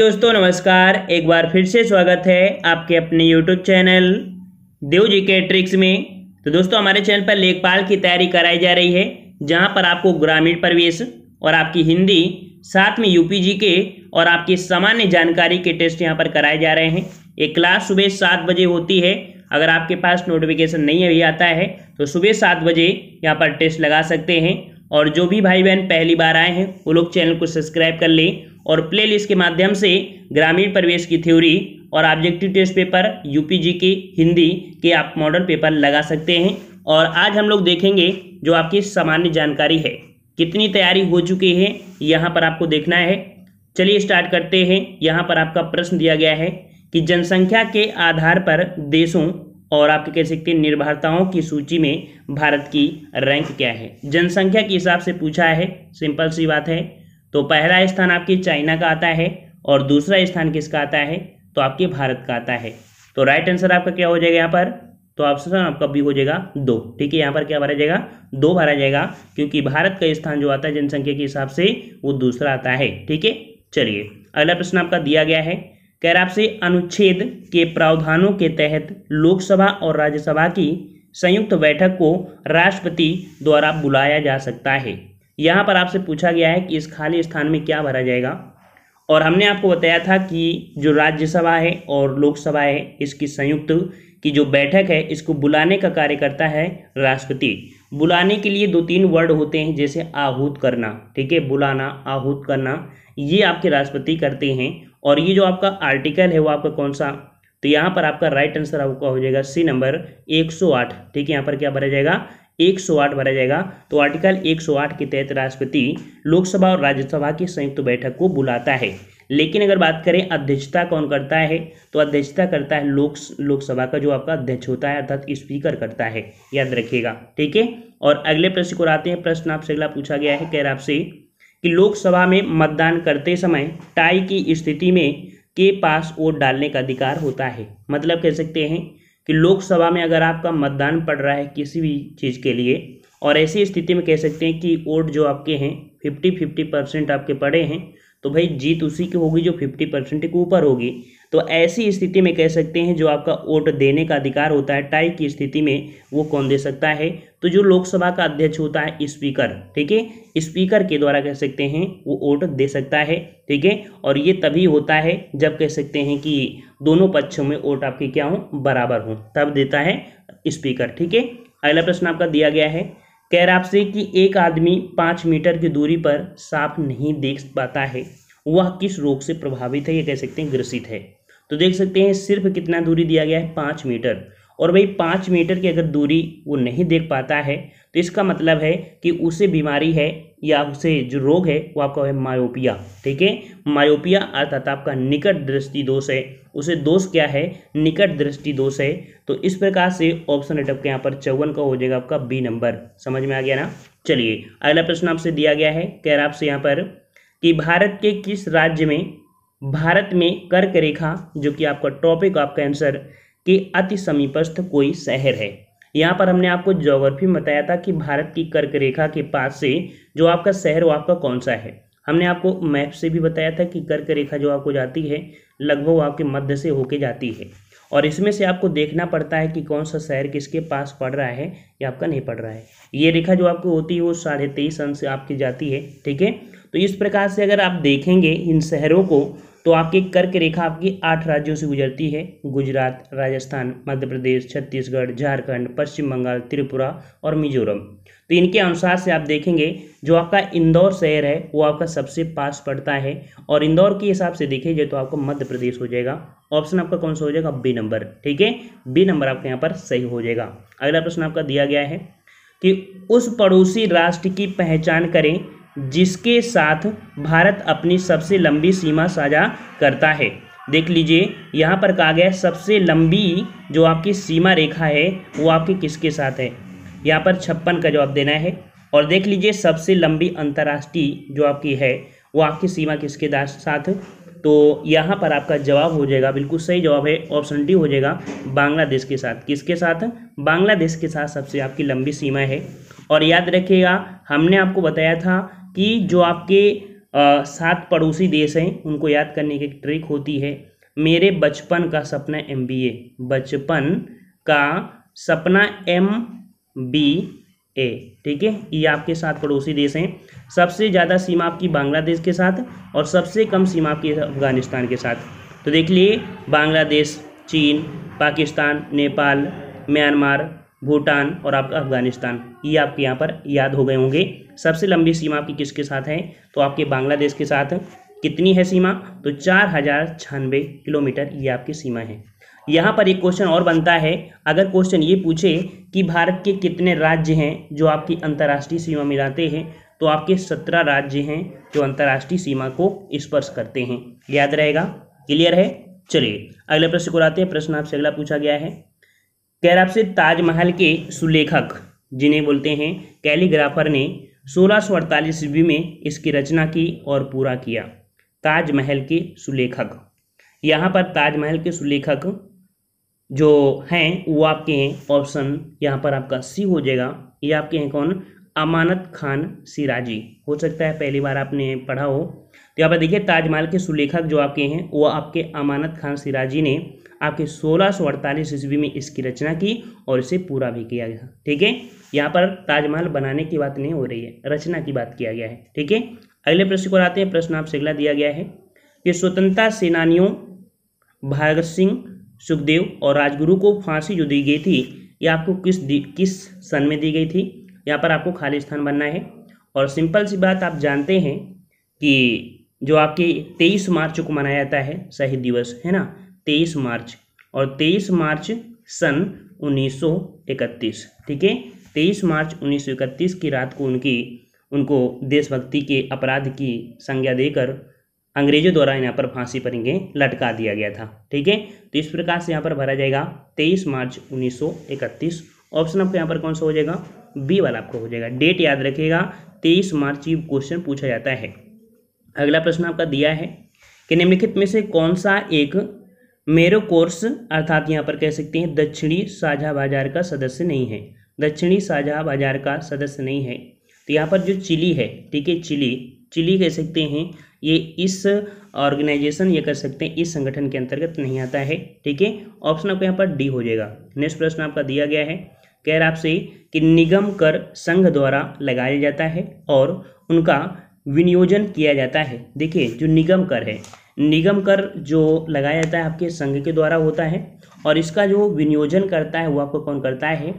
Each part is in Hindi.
दोस्तों नमस्कार एक बार फिर से स्वागत है आपके अपने YouTube चैनल देव जी के ट्रिक्स में तो दोस्तों हमारे चैनल पर लेखपाल की तैयारी कराई जा रही है जहां पर आपको ग्रामीण प्रवेश और आपकी हिंदी साथ में यूपी जी के और आपकी सामान्य जानकारी के टेस्ट यहां पर कराए जा रहे हैं ये क्लास सुबह सात बजे होती है अगर आपके पास नोटिफिकेशन नहीं अभी आता है तो सुबह सात बजे यहाँ पर टेस्ट लगा सकते हैं और जो भी भाई बहन पहली बार आए हैं वो लोग चैनल को सब्सक्राइब कर लें और प्लेलिस्ट के माध्यम से ग्रामीण प्रवेश की थ्योरी और ऑब्जेक्टिव टेस्ट पेपर यूपी जी के हिंदी के आप मॉडल पेपर लगा सकते हैं और आज हम लोग देखेंगे जो आपकी सामान्य जानकारी है कितनी तैयारी हो चुकी है यहाँ पर आपको देखना है चलिए स्टार्ट करते हैं यहाँ पर आपका प्रश्न दिया गया है कि जनसंख्या के आधार पर देशों और आप कह सकते हैं निर्भरताओं की सूची में भारत की रैंक क्या है जनसंख्या के हिसाब से पूछा है सिंपल सी बात है तो पहला स्थान आपके चाइना का आता है और दूसरा स्थान किसका आता है तो आपके भारत का आता है तो राइट आंसर आपका क्या हो जाएगा यहाँ पर तो ऑप्शन आपका भी हो जाएगा दो ठीक है यहाँ पर क्या भरा जाएगा दो भरा जाएगा क्योंकि भारत का स्थान जो आता है जनसंख्या के हिसाब से वो दूसरा आता है ठीक है चलिए अगला प्रश्न आपका दिया गया है कह रहा आपसे अनुच्छेद के प्रावधानों के तहत लोकसभा और राज्यसभा की संयुक्त बैठक को राष्ट्रपति द्वारा बुलाया जा सकता है यहाँ पर आपसे पूछा गया है कि इस खाली स्थान में क्या भरा जाएगा और हमने आपको बताया था कि जो राज्यसभा है और लोकसभा है इसकी संयुक्त की जो बैठक है इसको बुलाने का कार्य करता है राष्ट्रपति बुलाने के लिए दो तीन वर्ड होते हैं जैसे आहूत करना ठीक है बुलाना आहूत करना ये आपके राष्ट्रपति करते हैं और ये जो आपका आर्टिकल है वो आपका कौन सा तो यहाँ पर आपका राइट आंसर आपका हो जाएगा सी नंबर 108 ठीक है यहाँ पर क्या भरा जाएगा 108 भरा जाएगा तो आर्टिकल 108 के तहत राष्ट्रपति लोकसभा और राज्यसभा की संयुक्त बैठक को बुलाता है लेकिन अगर बात करें अध्यक्षता कौन करता है तो अध्यक्षता करता है लोक लोकसभा का जो आपका अध्यक्ष होता है अर्थात स्पीकर करता है याद रखिएगा ठीक है और अगले प्रश्न को आते हैं प्रश्न आपसे अगला पूछा गया है कह रहा आपसे कि लोकसभा में मतदान करते समय टाई की स्थिति में के पास वोट डालने का अधिकार होता है मतलब कह सकते हैं कि लोकसभा में अगर आपका मतदान पड़ रहा है किसी भी चीज़ के लिए और ऐसी स्थिति में कह सकते हैं कि वोट जो आपके हैं फिफ्टी फिफ्टी परसेंट आपके पड़े हैं तो भाई जीत उसी की होगी जो फिफ्टी परसेंट के ऊपर होगी तो ऐसी स्थिति में कह सकते हैं जो आपका वोट देने का अधिकार होता है टाई की स्थिति में वो कौन दे सकता है तो जो लोकसभा का अध्यक्ष होता है स्पीकर ठीक है स्पीकर के द्वारा कह सकते हैं वो वोट दे सकता है ठीक है और ये तभी होता है जब कह सकते हैं कि दोनों पक्षों में वोट आपके क्या हों बराबर हों तब देता है स्पीकर ठीक है अगला प्रश्न आपका दिया गया है कह रहा आपसे कि एक आदमी पाँच मीटर की दूरी पर सांप नहीं देख पाता है वह किस रोग से प्रभावित है ये कह सकते हैं ग्रसित है तो देख सकते हैं सिर्फ कितना दूरी दिया गया है पाँच मीटर और भाई पाँच मीटर की अगर दूरी वो नहीं देख पाता है तो इसका मतलब है कि उसे बीमारी है या आपसे जो रोग है वो आपका है मायोपिया ठीक है मायोपिया अर्थात आपका निकट दृष्टि दोष है उसे दोष क्या है निकट दृष्टि दोष है तो इस प्रकार से ऑप्शन रेट आपके यहाँ पर चौवन का हो जाएगा आपका बी नंबर समझ में आ गया ना चलिए अगला प्रश्न आपसे दिया गया है कह रहा आपसे यहाँ पर कि भारत के किस राज्य में भारत में कर्क रेखा जो कि आपका टॉपिक आपका आंसर के अति समीपस्थ कोई शहर है यहाँ पर हमने आपको जोग्राफी में बताया था कि भारत की कर्क रेखा के पास से जो आपका शहर वो आपका कौन सा है हमने आपको मैप से भी बताया था कि कर्क रेखा जो आपको जाती है लगभग आपके मध्य से होके जाती है और इसमें से आपको देखना पड़ता है कि कौन सा शहर किसके पास पड़ रहा है या आपका नहीं पड़ रहा है ये रेखा जो आपको होती है वो साढ़े तेईस अंश आपकी जाती है ठीक है तो इस प्रकार से अगर आप देखेंगे इन शहरों को तो आपकी कर्क रेखा आपकी आठ राज्यों से गुजरती है गुजरात राजस्थान मध्य प्रदेश छत्तीसगढ़ झारखंड पश्चिम बंगाल त्रिपुरा और मिजोरम तो इनके अनुसार से आप देखेंगे जो आपका इंदौर शहर है वो आपका सबसे पास पड़ता है और इंदौर के हिसाब से देखें जाए तो आपका मध्य प्रदेश हो जाएगा ऑप्शन आपका कौन सा हो जाएगा बी नंबर ठीक है बी नंबर आपका यहाँ पर सही हो जाएगा अगला प्रश्न आपका दिया गया है कि उस पड़ोसी राष्ट्र की पहचान करें जिसके साथ भारत अपनी सबसे लंबी सीमा साझा करता है देख लीजिए यहाँ पर कहा गया है सबसे लंबी जो आपकी सीमा रेखा है वो आपके किसके साथ है यहाँ पर छप्पन का जवाब देना है और देख लीजिए सबसे लंबी अंतर्राष्ट्रीय जो आपकी है वो आपकी सीमा किसके साथ तो यहाँ पर आपका जवाब हो जाएगा बिल्कुल सही जवाब है ऑप्शन डी हो जाएगा बांग्लादेश के साथ किसके साथ बांग्लादेश के साथ सबसे आपकी लंबी सीमा है और याद रखिएगा हमने आपको बताया था कि जो आपके सात पड़ोसी देश हैं उनको याद करने की ट्रिक होती है मेरे बचपन का सपना एम बी ए बचपन का सपना एम बी ए ठीक है ये आपके साथ पड़ोसी देश हैं सबसे ज़्यादा सीमा आपकी बांग्लादेश के साथ और सबसे कम सीमा आपकी अफगानिस्तान के साथ तो देख लिए बांग्लादेश चीन पाकिस्तान नेपाल म्यांमार भूटान और आपका अफगानिस्तान ये आपके यहाँ पर याद हो गए होंगे सबसे लंबी सीमा आपकी किसके साथ है तो आपके बांग्लादेश के साथ कितनी है सीमा तो चार हजार छानबे किलोमीटर ये आपकी सीमा है यहाँ पर एक क्वेश्चन और बनता है अगर क्वेश्चन ये पूछे कि भारत के कितने राज्य हैं जो आपकी अंतर्राष्ट्रीय सीमा में हैं तो आपके सत्रह राज्य हैं जो अंतर्राष्ट्रीय सीमा को स्पर्श करते हैं याद रहेगा क्लियर है चलिए अगले प्रश्न को आते हैं प्रश्न आपसे अगला पूछा गया है कह रहा आपसे ताजमहल के सुलेखक जिन्हें बोलते हैं कैलीग्राफर ने सोलह सौ अड़तालीस ईस्वी में इसकी रचना की और पूरा किया ताजमहल के सुलेखक यहाँ पर ताजमहल के सुलेखक जो हैं वो आपके हैं ऑप्शन यहाँ पर आपका सी हो जाएगा ये आपके हैं कौन अमानत खान सिराजी हो सकता है पहली बार आपने पढ़ा हो तो यहाँ पर देखिए ताजमहल के सुलेखक जो आपके हैं वो आपके अमानत खान सिराजी ने आपके सोलह सौ अड़तालीस ईस्वी में इसकी रचना की और इसे पूरा भी किया गया ठीक है यहाँ पर ताजमहल बनाने की बात नहीं हो रही है रचना की बात किया गया है ठीक है अगले प्रश्न को आते हैं प्रश्न आपसे अगला दिया गया है कि स्वतंत्रता सेनानियों भगत सिंह सुखदेव और राजगुरु को फांसी जो दी गई थी ये आपको किस किस सन में दी गई थी यहाँ पर आपको खाली स्थान बनना है और सिंपल सी बात आप जानते हैं कि जो आपके तेईस मार्च को मनाया जाता है शहीद दिवस है ना तेईस मार्च और तेईस मार्च सन 1931 ठीक है तेईस मार्च 1931 की रात को उनकी उनको देशभक्ति के अपराध की संज्ञा देकर अंग्रेजों द्वारा यहाँ पर फांसी पर इन्हें लटका दिया गया था ठीक है तो इस प्रकार से यहाँ पर भरा जाएगा 23 मार्च 1931 ऑप्शन आपको यहाँ पर कौन सा हो जाएगा बी वाला आपको हो जाएगा डेट याद रखिएगा 23 मार्च ये क्वेश्चन पूछा जाता है अगला प्रश्न आपका दिया है कि निम्नलिखित में से कौन सा एक मेरो कोर्स अर्थात यहाँ पर कह सकते हैं दक्षिणी साझा बाजार का सदस्य नहीं है दक्षिणी साझा बाजार का सदस्य नहीं है तो यहाँ पर जो चिली है ठीक है चिली चिली कह सकते हैं ये इस ऑर्गेनाइजेशन ये कर सकते हैं इस संगठन के अंतर्गत नहीं आता है ठीक है ऑप्शन आपको यहाँ पर डी हो जाएगा नेक्स्ट प्रश्न आपका दिया गया है कह रहा आपसे कि निगम कर संघ द्वारा लगाया जाता है और उनका विनियोजन किया जाता है देखिए जो निगम कर है निगम कर जो लगाया जाता है आपके संघ के द्वारा होता है और इसका जो विनियोजन करता है वो आपको कौन करता है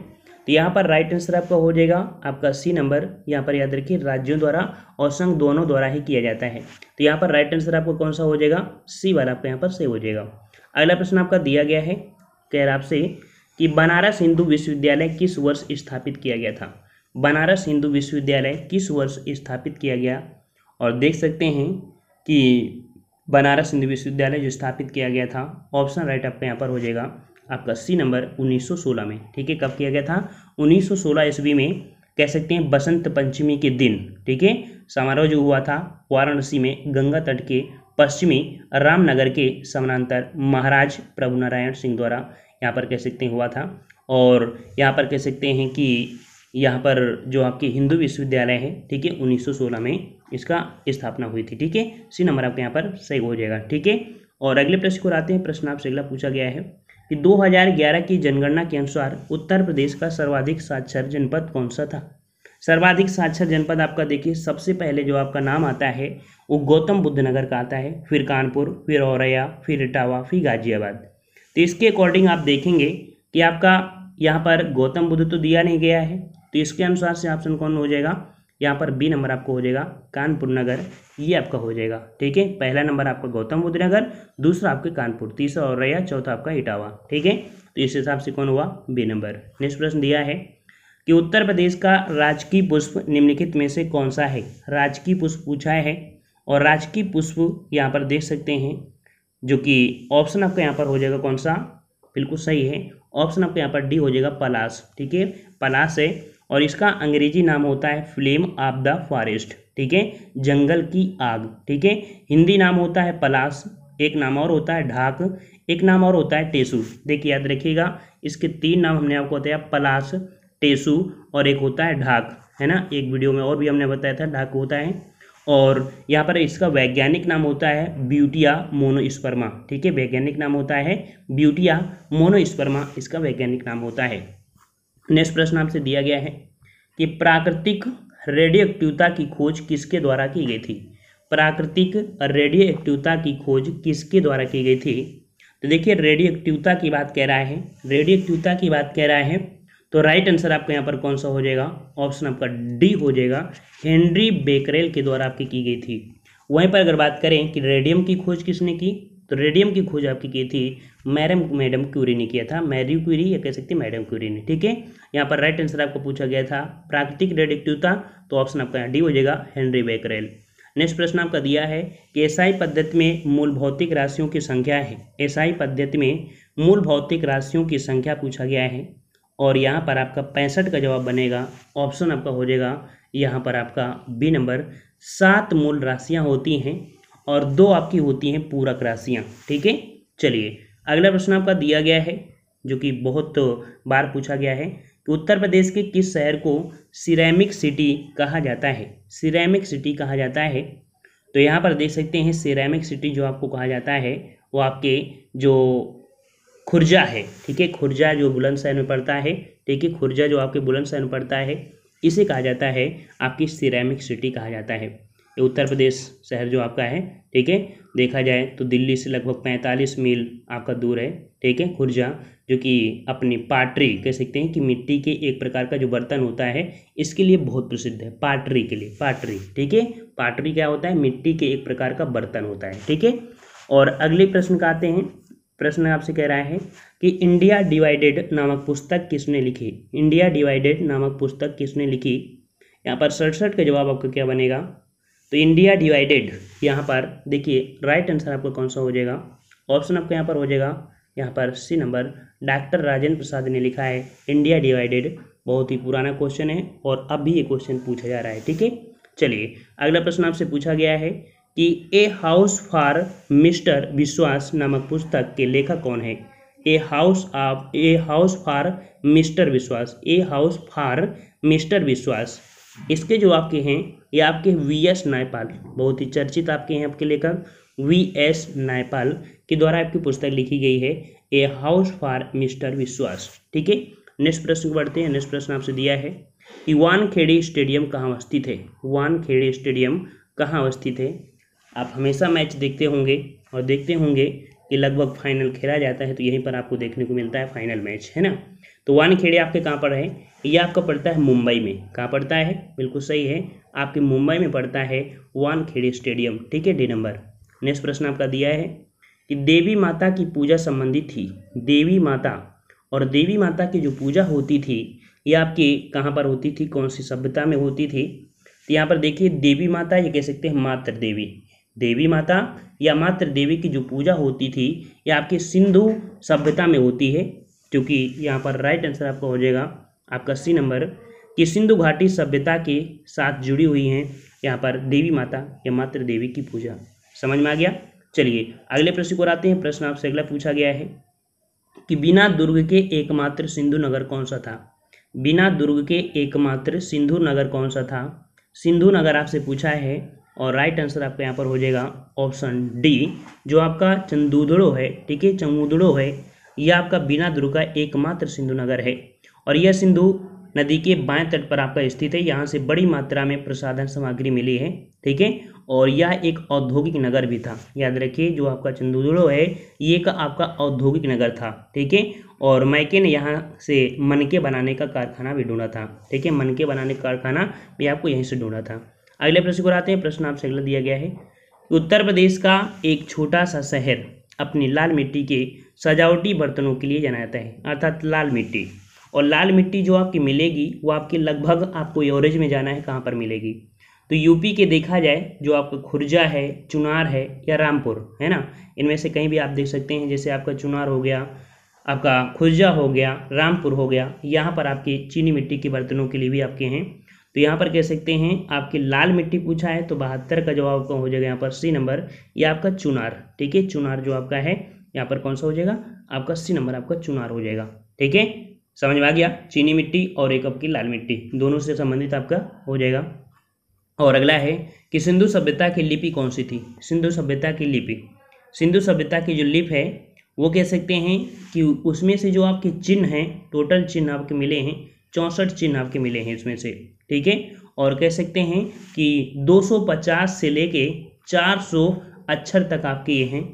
तो यहाँ पर राइट आंसर आपका हो जाएगा आपका सी नंबर यहाँ पर याद रखिए राज्यों द्वारा और संघ दोनों द्वारा ही किया जाता है तो यहाँ पर राइट आंसर आपको कौन सा हो जाएगा सी वाला आपका यहाँ पर सही हो जाएगा अगला प्रश्न आपका दिया गया है कह रहा आपसे कि बनारस हिंदू विश्वविद्यालय किस वर्ष स्थापित किया गया था बनारस हिंदू विश्वविद्यालय किस वर्ष स्थापित किया गया और देख सकते हैं कि बनारस हिंदू विश्वविद्यालय जो स्थापित किया गया था ऑप्शन राइट आपका यहाँ पर हो जाएगा आपका सी नंबर 1916 में ठीक है कब किया गया था 1916 सौ ईस्वी में कह सकते हैं बसंत पंचमी के दिन ठीक है समारोह जो हुआ था वाराणसी में गंगा तट के पश्चिमी रामनगर के समानांतर महाराज प्रभु नारायण सिंह द्वारा यहाँ पर कह सकते हैं हुआ था और यहाँ पर कह सकते हैं कि यहाँ पर जो आपके हिंदू विश्वविद्यालय है ठीक है 1916 में इसका स्थापना हुई थी ठीक है सी नंबर आपके यहाँ पर सही हो जाएगा ठीक है और अगले प्रश्न को आते हैं प्रश्न आपसे अगला पूछा गया है कि 2011 की जनगणना के अनुसार उत्तर प्रदेश का सर्वाधिक साक्षर जनपद कौन सा था सर्वाधिक साक्षर जनपद आपका देखिए सबसे पहले जो आपका नाम आता है वो गौतम बुद्ध नगर का आता है फिर कानपुर फिर औरैया फिर इटावा फिर गाजियाबाद तो इसके अकॉर्डिंग आप देखेंगे कि आपका यहाँ पर गौतम बुद्ध तो दिया नहीं गया है तो इसके अनुसार से ऑप्शन कौन हो जाएगा यहाँ पर बी नंबर आपको हो जाएगा कानपुर नगर ये आपका हो जाएगा ठीक है पहला नंबर आपका गौतम बुद्ध नगर दूसरा आपके कानपुर तीसरा और रैया चौथा आपका इटावा ठीक है तो इस हिसाब से कौन हुआ बी नंबर नेक्स्ट प्रश्न दिया है कि उत्तर प्रदेश का राजकीय पुष्प निम्नलिखित में से कौन सा है राजकीय पुष्प पूछा है और राजकीय पुष्प यहाँ पर देख सकते हैं जो कि ऑप्शन आपका यहाँ पर हो जाएगा कौन सा बिल्कुल सही है ऑप्शन आपका यहाँ पर डी हो जाएगा पलाश ठीक है पलाश है और इसका अंग्रेजी नाम होता है फ्लेम ऑफ द फॉरेस्ट ठीक है जंगल की आग ठीक है हिंदी नाम होता है पलाश एक नाम और होता है ढाक एक नाम और होता है टेसु देखिए याद रखिएगा इसके तीन नाम हमने आपको बताया पलाश टेसु और एक होता है ढाक है ना एक वीडियो में और भी हमने बताया था ढाक होता है और यहाँ पर इसका वैज्ञानिक नाम होता है ब्यूटिया मोनोस्पर्मा ठीक है वैज्ञानिक नाम होता है ब्यूटिया मोनोस्पर्मा इसका वैज्ञानिक नाम होता है नेक्स्ट प्रश्न आपसे दिया गया है कि प्राकृतिक रेडियो एक्टिवता की खोज किसके द्वारा की गई थी प्राकृतिक रेडियो एक्टिवता की खोज किसके द्वारा की गई थी तो देखिए रेडियो एक्टिवता की बात कह रहा है रेडियो एक्टिवता की बात कह रहा है तो राइट आंसर आपका यहाँ पर कौन सा हो जाएगा ऑप्शन आपका डी हो जाएगा हेनरी बेकरेल के द्वारा आपकी की गई थी वहीं पर अगर बात करें कि रेडियम की खोज किसने की तो रेडियम की खोज आपकी की थी मैरम मैडम क्यूरी ने किया था मैरी क्यूरी या कह सकती है मैडम क्यूरी ने ठीक है यहाँ पर राइट आंसर आपको पूछा गया था प्राकृतिक रेडिक्टिवता तो ऑप्शन आपका यहाँ डी हो जाएगा हेनरी बेकरेल नेक्स्ट प्रश्न आपका दिया है कि एसआई पद्धति में मूल भौतिक राशियों की संख्या है एसआई पद्धति में मूल भौतिक राशियों की संख्या पूछा गया है और यहाँ पर आपका पैंसठ का जवाब बनेगा ऑप्शन आपका हो जाएगा यहाँ पर आपका बी नंबर सात मूल राशियाँ होती हैं और दो आपकी होती हैं पूरक राशियाँ ठीक है चलिए अगला प्रश्न आपका दिया गया है जो कि बहुत बार पूछा गया है कि उत्तर प्रदेश के किस शहर को सिरेमिक सिटी कहा जाता है सिरेमिक सिटी कहा जाता है तो यहाँ पर देख सकते हैं सिरेमिक सिटी जो आपको कहा जाता है वो आपके जो खुर्जा है ठीक है खुर्जा जो बुलंदशहर में पड़ता है ठीक है खुर्जा जो आपके बुलंदशहर में पड़ता है इसे कहा जाता है आपकी सिरेमिक सिटी कहा जाता है ये उत्तर प्रदेश शहर जो आपका है ठीक है देखा जाए तो दिल्ली से लगभग पैंतालीस मील आपका दूर है ठीक है खुर्जा जो कि अपनी पाटरी कह सकते हैं कि मिट्टी के एक प्रकार का जो बर्तन होता है इसके लिए बहुत प्रसिद्ध है पाटरी के लिए पाटरी ठीक है पाटरी क्या होता है मिट्टी के एक प्रकार का बर्तन होता है ठीक है और अगले प्रश्न का आते हैं प्रश्न आपसे कह रहा है कि इंडिया डिवाइडेड नामक पुस्तक किसने लिखी इंडिया डिवाइडेड नामक पुस्तक किसने लिखी यहाँ पर सड़सठ का जवाब आपका क्या बनेगा तो इंडिया डिवाइडेड यहाँ पर देखिए राइट आंसर आपका कौन सा हो जाएगा ऑप्शन आपका यहाँ पर हो जाएगा यहाँ पर C number doctor Rajendra Prasad ने लिखा है इंडिया डिवाइडेड बहुत ही पुराना क्वेश्चन है और अब भी ये क्वेश्चन पूछा जा रहा है ठीक है चलिए अगला प्रश्न आपसे पूछा गया है कि ए हाउस फॉर मिस्टर विश्वास नामक पुस्तक के लेखक कौन है a house of a house for mister Biswas a house for mister विश्वास इसके जो आपके हैं ये आपके वी एस नायपाल बहुत ही चर्चित आपके हैं आपके लेखक वी एस नायपाल के द्वारा आपकी पुस्तक लिखी गई है ए हाउस फॉर मिस्टर विश्वास ठीक है नेक्स्ट प्रश्न को बढ़ते हैं नेक्स्ट प्रश्न आपसे दिया है कि वानखेड़े स्टेडियम कहाँ अवस्थित है वानखेड़े स्टेडियम कहाँ अवस्थित है आप हमेशा मैच देखते होंगे और देखते होंगे कि लगभग फाइनल खेला जाता है तो यहीं पर आपको देखने को मिलता है फाइनल मैच है ना तो वानखेड़े आपके कहाँ पर है ये आपका पड़ता है मुंबई में कहाँ पड़ता है बिल्कुल सही है आपके मुंबई में पड़ता है वानखेड़े स्टेडियम ठीक है डी नंबर नेक्स्ट प्रश्न आपका दिया है कि देवी माता की पूजा संबंधित थी देवी माता और देवी माता की जो पूजा होती थी ये आपकी कहाँ पर होती थी कौन सी सभ्यता में होती थी तो यहाँ पर देखिए देवी माता ये कह सकते हैं मातृ देवी देवी माता या मातृ देवी की जो पूजा होती थी ये आपके सिंधु सभ्यता में होती है क्योंकि यहाँ पर राइट आंसर आपका हो जाएगा आपका सी नंबर कि सिंधु घाटी सभ्यता के साथ जुड़ी हुई हैं यहाँ पर देवी माता या मातृ देवी की पूजा समझ में आ गया चलिए अगले प्रश्न को आते हैं प्रश्न आपसे अगला पूछा गया है कि बिना दुर्ग के एकमात्र सिंधु नगर कौन सा था बिना दुर्ग के एकमात्र सिंधु नगर कौन सा था सिंधु नगर आपसे पूछा है और राइट आंसर आपका यहाँ पर हो जाएगा ऑप्शन डी जो आपका चंदूदड़ो है ठीक है चमूदड़ो है यह आपका बिना दुर्ग का एकमात्र सिंधु नगर है और यह सिंधु नदी के बाएं तट पर आपका स्थित है यहाँ से बड़ी मात्रा में प्रसाधन सामग्री मिली है ठीक है और यह एक औद्योगिक नगर भी था याद रखिए जो आपका चंदूदड़ो है ये का आपका औद्योगिक नगर था ठीक है और मैके ने यहाँ से मनके बनाने का कारखाना भी ढूंढा था ठीक है मनके बनाने का कारखाना भी आपको यहीं से ढूंढा था अगले प्रश्न को आते हैं प्रश्न आपसे अगला दिया गया है उत्तर प्रदेश का एक छोटा सा शहर अपनी लाल मिट्टी के सजावटी बर्तनों के लिए जाना जाता है अर्थात लाल मिट्टी और लाल मिट्टी जो आपकी मिलेगी वो आपकी लगभग आपको एवरेज में जाना है कहाँ पर मिलेगी तो यूपी के देखा जाए जो आपका खुर्जा है चुनार है या रामपुर है ना इनमें से कहीं भी आप देख सकते हैं जैसे आपका चुनार हो गया आपका खुर्जा हो गया रामपुर हो गया यहाँ पर आपकी चीनी मिट्टी के बर्तनों के लिए भी आपके हैं तो यहाँ पर कह सकते हैं आपकी लाल मिट्टी पूछा है तो बहत्तर का जवाब आपका हो जाएगा यहाँ पर सी नंबर या आपका चुनार ठीक है चुनार जो आपका है यहाँ पर कौन सा हो जाएगा आपका सी नंबर आपका चुनार हो जाएगा ठीक है समझ में आ गया चीनी मिट्टी और एक कप की लाल मिट्टी दोनों से संबंधित आपका हो जाएगा और अगला है कि सिंधु सभ्यता की लिपि कौन सी थी सिंधु सभ्यता की लिपि सिंधु सभ्यता की जो लिप है वो कह सकते हैं कि उसमें से जो आपके चिन्ह हैं टोटल चिन्ह आपके मिले हैं चौंसठ चिन्ह आपके मिले हैं इसमें से ठीक है और कह सकते हैं कि 250 से लेके 400 अक्षर तक आपके ये हैं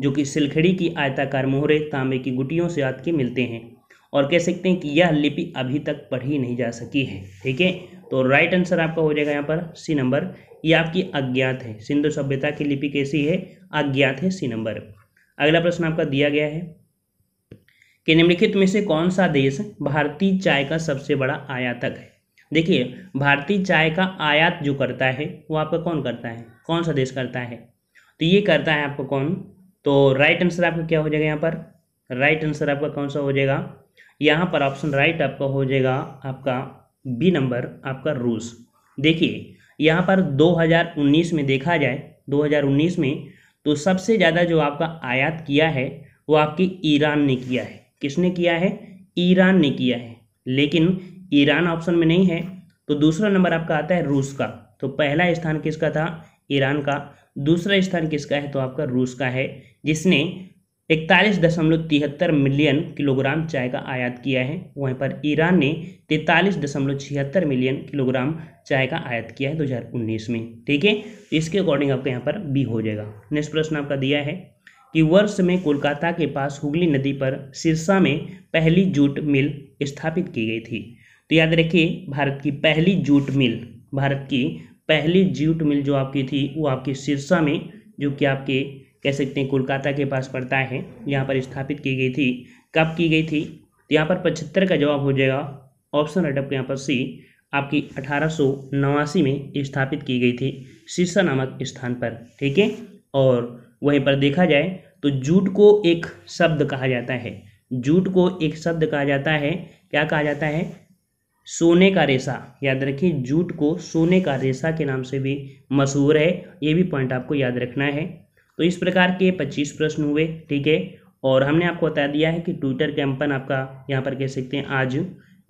जो कि सिलखड़ी की आयताकार मोहरे तांबे की गुटियों से आपके मिलते हैं और कह सकते हैं कि यह लिपि अभी तक पढ़ी नहीं जा सकी है ठीक है तो राइट आंसर आपका हो जाएगा यहाँ पर सी नंबर ये आपकी अज्ञात है सिंधु सभ्यता की लिपि कैसी है अज्ञात है सी नंबर अगला प्रश्न आपका दिया गया है कि निम्नलिखित में से कौन सा देश भारतीय चाय का सबसे बड़ा आयातक है देखिए भारतीय चाय का आयात जो करता है वो आपका कौन करता है कौन सा देश करता है तो ये करता है आपका कौन तो राइट आंसर आपका क्या हो जाएगा यहाँ पर राइट आंसर आपका कौन सा हो जाएगा यहाँ पर ऑप्शन राइट आपका हो जाएगा आपका बी नंबर आपका रूस देखिए यहाँ पर 2019 में देखा जाए 2019 में तो सबसे ज़्यादा जो आपका आयात किया है वो आपके ईरान ने किया है किसने किया है ईरान ने किया है लेकिन ईरान ऑप्शन में नहीं है तो दूसरा नंबर आपका आता है रूस का तो पहला स्थान किसका था ईरान का दूसरा स्थान किसका है तो आपका रूस का है जिसने इकतालीस दशमलव तिहत्तर मिलियन किलोग्राम चाय का आयात किया है वहीं पर ईरान ने तैंतालीस दशमलव छिहत्तर मिलियन किलोग्राम चाय का आयात किया है 2019 में ठीक है इसके अकॉर्डिंग आपका यहाँ पर बी हो जाएगा नेक्स्ट प्रश्न आपका दिया है कि वर्ष में कोलकाता के पास हुगली नदी पर सिरसा में पहली जूट मिल स्थापित की गई थी तो याद रखिए भारत की पहली जूट मिल भारत की पहली जूट मिल जो आपकी थी वो आपके सिरसा में जो कि आपके कह सकते हैं कोलकाता के पास पड़ता है यहाँ पर स्थापित की गई थी कब की गई थी तो यहाँ पर पचहत्तर का जवाब हो जाएगा ऑप्शन राइट यहाँ पर सी आपकी अठारह में स्थापित की गई थी सिरसा नामक स्थान पर ठीक है और वहीं पर देखा जाए तो जूट को एक शब्द कहा जाता है जूट को एक शब्द कहा जाता है क्या कहा जाता है सोने का रेशा याद रखिए जूट को सोने का रेशा के नाम से भी मशहूर है ये भी पॉइंट आपको याद रखना है तो इस प्रकार के पच्चीस प्रश्न हुए ठीक है और हमने आपको बता दिया है कि ट्विटर कैंपन आपका यहाँ पर कह सकते हैं आज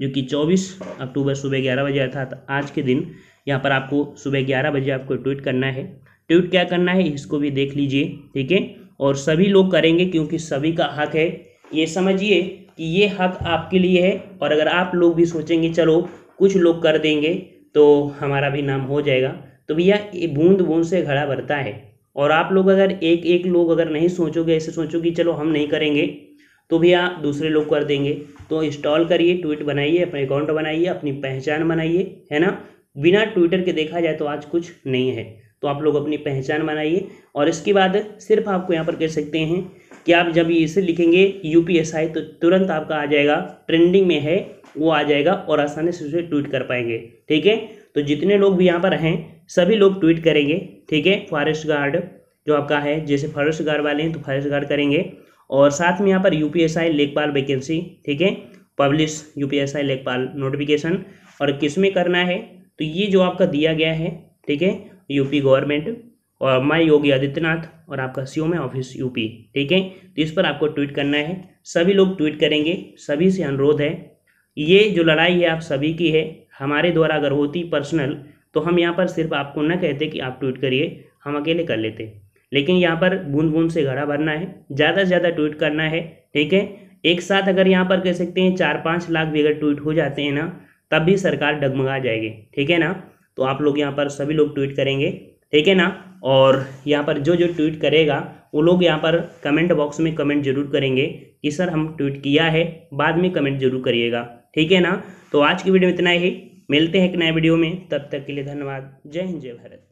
जो कि 24 अक्टूबर सुबह ग्यारह बजे अर्थात आज के दिन यहाँ पर आपको सुबह ग्यारह बजे आपको ट्वीट करना है ट्वीट क्या करना है इसको भी देख लीजिए ठीक है और सभी लोग करेंगे क्योंकि सभी का हक है ये समझिए कि ये हक आपके लिए है और अगर आप लोग भी सोचेंगे चलो कुछ लोग कर देंगे तो हमारा भी नाम हो जाएगा तो भैया ये बूंद बूंद से घड़ा भरता है और आप लोग अगर एक एक लोग अगर नहीं सोचोगे ऐसे सोचोगे चलो हम नहीं करेंगे तो भी आप दूसरे लोग कर देंगे तो इंस्टॉल करिए ट्वीट बनाइए अपना अकाउंट बनाइए अपनी पहचान बनाइए है ना बिना ट्विटर के देखा जाए तो आज कुछ नहीं है तो आप लोग अपनी पहचान बनाइए और इसके बाद सिर्फ आपको यहाँ पर कह सकते हैं कि आप जब इसे लिखेंगे यू पी एस आई तो तुरंत आपका आ जाएगा ट्रेंडिंग में है वो आ जाएगा और आसानी से उसे ट्वीट कर पाएंगे ठीक है तो जितने लोग भी यहाँ पर हैं सभी लोग ट्वीट करेंगे ठीक है फॉरेस्ट गार्ड जो आपका है जैसे फॉरेस्ट गार्ड वाले हैं तो फॉरेस्ट गार्ड करेंगे और साथ में यहाँ पर यू पी एस आई लेखपाल वैकेंसी ठीक है publish U P S I लेखपाल नोटिफिकेशन और किस में करना है तो ये जो आपका दिया गया है ठीक है यूपी गवर्नमेंट और माय योगी आदित्यनाथ और आपका सी में ऑफिस यूपी ठीक है तो इस पर आपको ट्वीट करना है सभी लोग ट्वीट करेंगे सभी से अनुरोध है ये जो लड़ाई है आप सभी की है हमारे द्वारा अगर होती पर्सनल तो हम यहाँ पर सिर्फ आपको न कहते कि आप ट्वीट करिए हम अकेले कर लेते लेकिन यहाँ पर बूंद बूंद से घड़ा भरना है ज़्यादा से ज़्यादा ट्वीट करना है ठीक है एक साथ अगर यहाँ पर कह सकते हैं चार पाँच लाख भी अगर ट्वीट हो जाते हैं ना तब भी सरकार डगमगा जाएगी ठीक है ना तो आप लोग यहाँ पर सभी लोग ट्वीट करेंगे ठीक है ना और यहाँ पर जो जो ट्वीट करेगा वो लोग यहाँ पर कमेंट बॉक्स में कमेंट जरूर करेंगे कि सर हम ट्वीट किया है बाद में कमेंट जरूर करिएगा ठीक है ना तो आज की वीडियो में इतना ही मिलते हैं एक नए वीडियो में तब तक के लिए धन्यवाद जय हिंद जय भारत